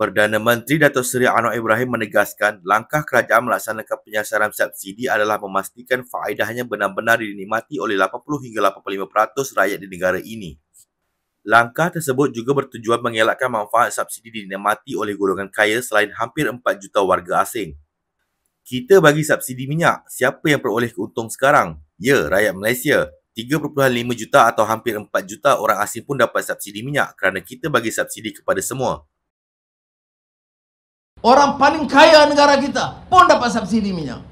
Perdana Menteri Datuk Seri Anwar Ibrahim menegaskan langkah kerajaan melaksanakan penyasaran subsidi adalah memastikan faedahnya benar-benar dinikmati oleh 80 hingga 85% rakyat di negara ini. Langkah tersebut juga bertujuan mengelakkan manfaat subsidi dinikmati oleh golongan kaya selain hampir 4 juta warga asing. Kita bagi subsidi minyak, siapa yang peroleh keuntung sekarang? Ya, rakyat Malaysia. 3.5 juta atau hampir 4 juta orang asing pun dapat subsidi minyak kerana kita bagi subsidi kepada semua, Orang paling kaya negara kita pun dapat subsidi minyak.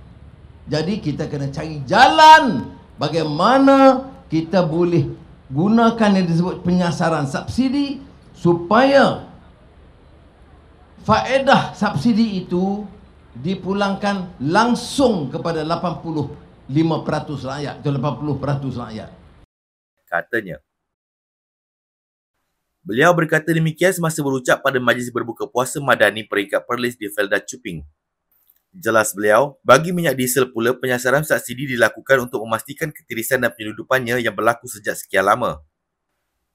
Jadi kita kena cari jalan bagaimana kita boleh gunakan yang disebut penyasaran subsidi supaya faedah subsidi itu dipulangkan langsung kepada 85% rakyat atau 80% rakyat. Katanya, Beliau berkata demikian semasa berucap pada majlis berbuka puasa Madani peringkat Perlis di Felda Cuping. Jelas beliau, bagi minyak diesel pula penyasaran subsidi dilakukan untuk memastikan ketirisan dan penyeludupannya yang berlaku sejak sekian lama.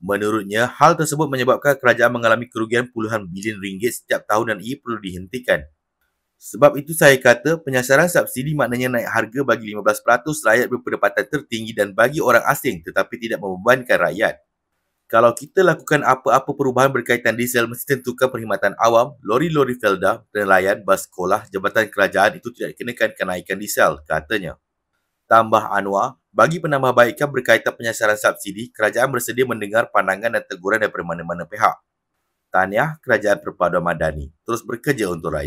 Menurutnya, hal tersebut menyebabkan kerajaan mengalami kerugian puluhan bilion ringgit setiap tahun dan ia perlu dihentikan. Sebab itu saya kata penyasaran subsidi maknanya naik harga bagi 15% rakyat berpendapatan tertinggi dan bagi orang asing tetapi tidak membebankan rakyat kalau kita lakukan apa-apa perubahan berkaitan diesel mesti tentukan perkhidmatan awam, lori-lori felda, nelayan, bas sekolah, jabatan kerajaan itu tidak dikenakan kenaikan diesel, katanya. Tambah Anwar, bagi penambahbaikan berkaitan penyasaran subsidi, kerajaan bersedia mendengar pandangan dan teguran daripada mana-mana pihak. Tahniah Kerajaan Perpaduan Madani terus bekerja untuk rakyat.